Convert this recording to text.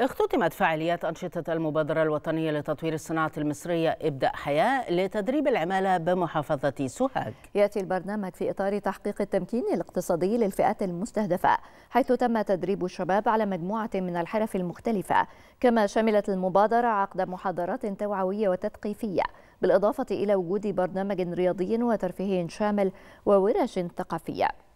اختتمت فعاليات أنشطة المبادرة الوطنية لتطوير الصناعة المصرية ابدأ حياة لتدريب العمالة بمحافظة سوهاج. يأتي البرنامج في إطار تحقيق التمكين الاقتصادي للفئات المستهدفة، حيث تم تدريب الشباب على مجموعة من الحرف المختلفة، كما شملت المبادرة عقد محاضرات توعوية وتثقيفية، بالإضافة إلى وجود برنامج رياضي وترفيهي شامل وورش ثقافية.